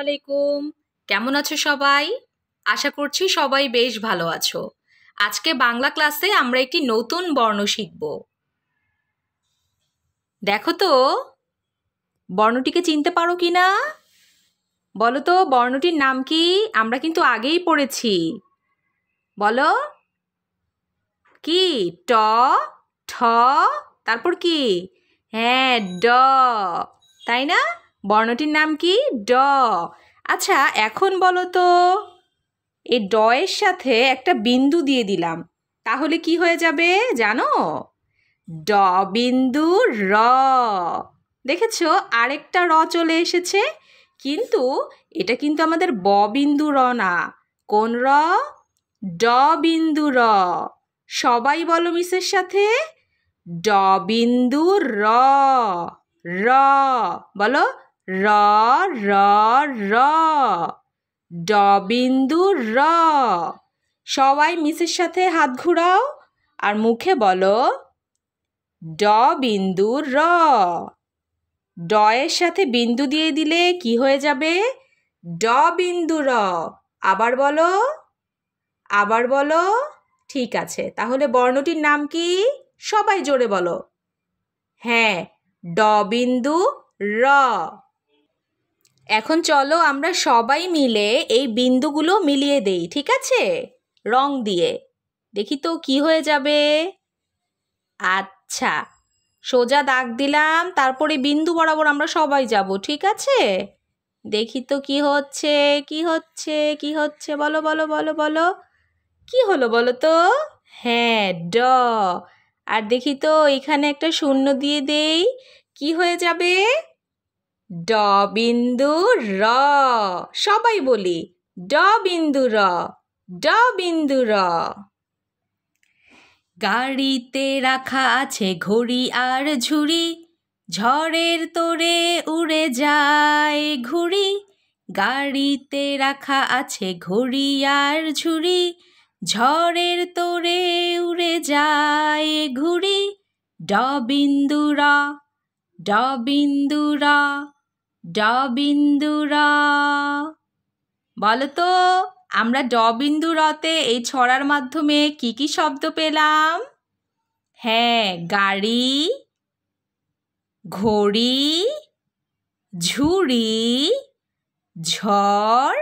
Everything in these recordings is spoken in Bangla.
আসসালামু আলাইকুম কেমন আছো সবাই আশা করছি সবাই বেশ ভালো আছো আজকে বাংলা ক্লাসে আমরা একটি নতুন বর্ণ শিখব দেখো তো বর্ণটিকে চিনতে পারো কি না বলো তো বর্ণটির নাম কি আমরা কিন্তু আগেই পড়েছি বলো কি ট ঠ তারপর কি হ্যাঁ ড তাই না বর্ণটির নাম কি ড আচ্ছা এখন বলো তো এই ডয়ের সাথে একটা বিন্দু দিয়ে দিলাম তাহলে কি হয়ে যাবে জানো ড বিন্দু র দেখেছ আরেকটা র চলে এসেছে কিন্তু এটা কিন্তু আমাদের ব বিন্দু র না কোন র ড বিন্দু র সবাই বলো মিসের সাথে ড বিন্দু র র বলো র র র ড বিন্দু র সবাই মিসের সাথে হাত ঘুরাও আর মুখে বলো ড বিন্দু র ডয়ের সাথে বিন্দু দিয়ে দিলে কি হয়ে যাবে ড বিন্দু র আবার বলো আবার বলো ঠিক আছে তাহলে বর্ণটির নাম কি সবাই জোরে বলো হ্যাঁ ড বিন্দু র এখন চলো আমরা সবাই মিলে এই বিন্দুগুলো মিলিয়ে দেই ঠিক আছে রং দিয়ে দেখি তো কি হয়ে যাবে আচ্ছা সোজা দাগ দিলাম তারপরে বিন্দু বরাবর আমরা সবাই যাব ঠিক আছে দেখি তো কি হচ্ছে কি হচ্ছে কি হচ্ছে বলো বলো বলো বলো কি হলো বলো তো হ্যাঁ ড আর দেখি তো এখানে একটা শূন্য দিয়ে দেই কি হয়ে যাবে ড বিন্দু র সবাই বলি ড বিন্দু র ড বিন্দু র গাড়িতে রাখা আছে ঘড়ি আর ঝুড়ি ঝড়ের তোরে উড়ে যায় ঘুড়ি গাড়িতে রাখা আছে ঘড়ি আর ঝুড়ি ঝড়ের তোরে উড়ে যায় ঘুড়ি ড বিন্দু র ড বিন্দু র ডবিন্দুর বলো তো আমরা ডবিন্দু রতে এই ছড়ার মাধ্যমে কি কি শব্দ পেলাম হ্যাঁ গাড়ি ঘড়ি ঝুড়ি ঝড়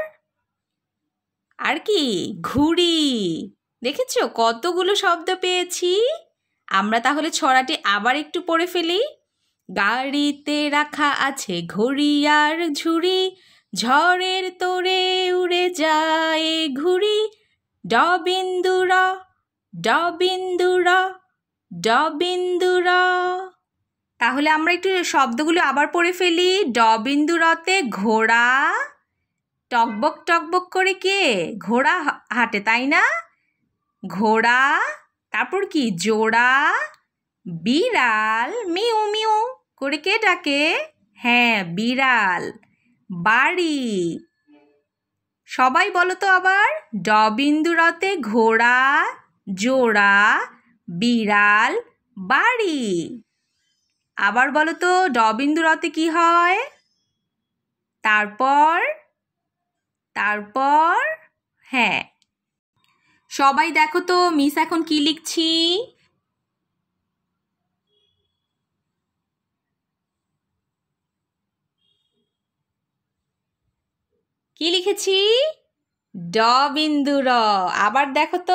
আর কি ঘুড়ি দেখেছো কতগুলো শব্দ পেয়েছি আমরা তাহলে ছড়াটি আবার একটু পড়ে ফেলি গাড়িতে রাখা আছে ঘড়ি আর ঝুড়ি ঝড়ের তোরে উড়ে যায় ঘুড়ি ডবিন্দুর ডবিন্দুর ডবিন্দুর তাহলে আমরা একটু শব্দগুলো আবার পড়ে ফেলি ডবিন্দুরতে ঘোড়া টকবক টকবক করে কে ঘোড়া হাঁটে তাই না ঘোড়া তারপর কি জোড়া বিড়াল মিউ মিউ করে কে ডাকে হ্যাঁ বিড়াল বাড়ি সবাই বলো তো আবার ডবিন্দুরতে ঘোড়া জোড়া বিড়াল বাড়ি আবার বলো তো ডবিন্দুরতে কি হয় তারপর তারপর হ্যাঁ সবাই দেখো তো মিস এখন কি লিখছি কি লিখেছি ড বিন্দু র আবার দেখো তো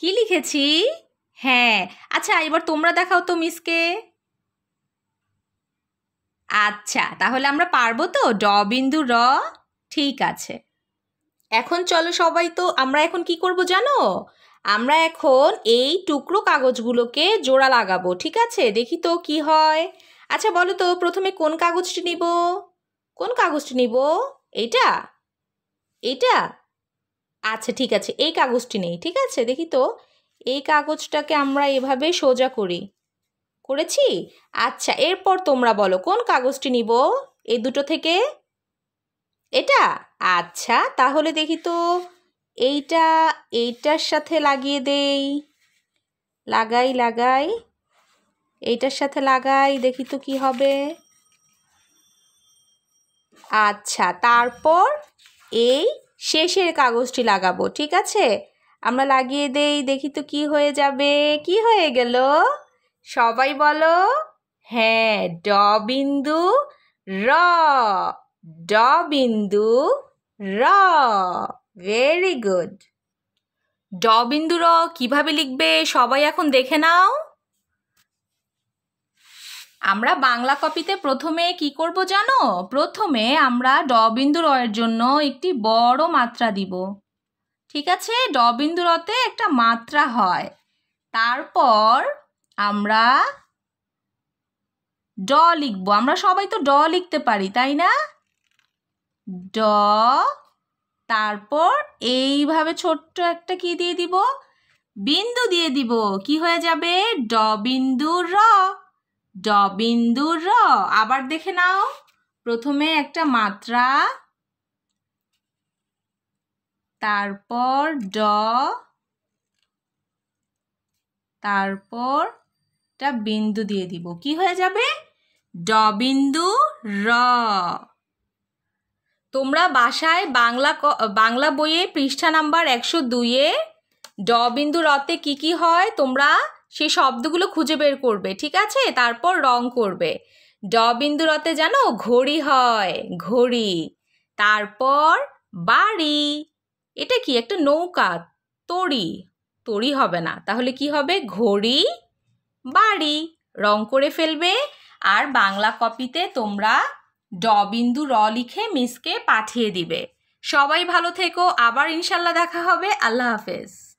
কি লিখেছি হ্যাঁ আচ্ছা এবার তোমরা দেখাও তো মিসকে আচ্ছা তাহলে আমরা পারবো তো ড বিন্দু র ঠিক আছে এখন চলো সবাই তো আমরা এখন কি করব জানো আমরা এখন এই টুকরো কাগজগুলোকে জোড়া লাগাবো ঠিক আছে দেখি তো কি হয় আচ্ছা বলো তো প্রথমে কোন কাগজটি নিব কোন কাগজটি নিব এইটা এইটা আচ্ছা ঠিক আছে এই কাগজটি নেই ঠিক আছে দেখি তো এই কাগজটাকে আমরা এভাবে সোজা করি করেছি আচ্ছা এরপর তোমরা বলো কোন কাগজটি নিব এই দুটো থেকে এটা আচ্ছা তাহলে দেখি তো এইটা এইটার সাথে লাগিয়ে দেই লাগাই লাগাই এইটার সাথে লাগাই দেখি তো কি হবে আচ্ছা তারপর এই শেষের কাগজটি লাগাবো ঠিক আছে আমরা লাগিয়ে দেই দেখি তো কি হয়ে যাবে কি হয়ে গেল সবাই বলো হ্যাঁ ড বিন্দু র ড বিন্দু র ভেরি গুড ডবিন্দুর কিভাবে লিখবে সবাই এখন দেখে নাও আমরা বাংলা কপিতে প্রথমে কি করব জানো প্রথমে আমরা ডবিন্দু রয়ের জন্য একটি বড় মাত্রা দিব ঠিক আছে ডবিন্দু রতে একটা মাত্রা হয় তারপর আমরা ড লিখব আমরা সবাই তো ড লিখতে পারি তাই না ড তারপর এইভাবে ছোট্ট একটা কি দিয়ে দিব বিন্দু দিয়ে দিব কি হয়ে যাবে ড বিন্দু র ড বিন্দু র আবার দেখে নাও প্রথমে একটা মাত্রা তারপর ড তারপর একটা বিন্দু দিয়ে দিব কি হয়ে যাবে ড বিন্দু র তোমরা বাসায় বাংলা বাংলা বইয়ে পৃষ্ঠা নাম্বার একশো দুইয়ে ড বিন্দু রতে কী কী হয় তোমরা সেই শব্দগুলো খুঁজে বের করবে ঠিক আছে তারপর রং করবে ড বিন্দু রতে জানো ঘড়ি হয় ঘড়ি তারপর বাড়ি এটা কি একটা নৌকা তড়ি তড়ি হবে না তাহলে কি হবে ঘড়ি বাড়ি রং করে ফেলবে আর বাংলা কপিতে তোমরা ড বিন্দু র লিখে মিসকে পাঠিয়ে দিবে সবাই ভালো থেকো আবার ইনশাল্লাহ দেখা হবে আল্লাহ হাফেজ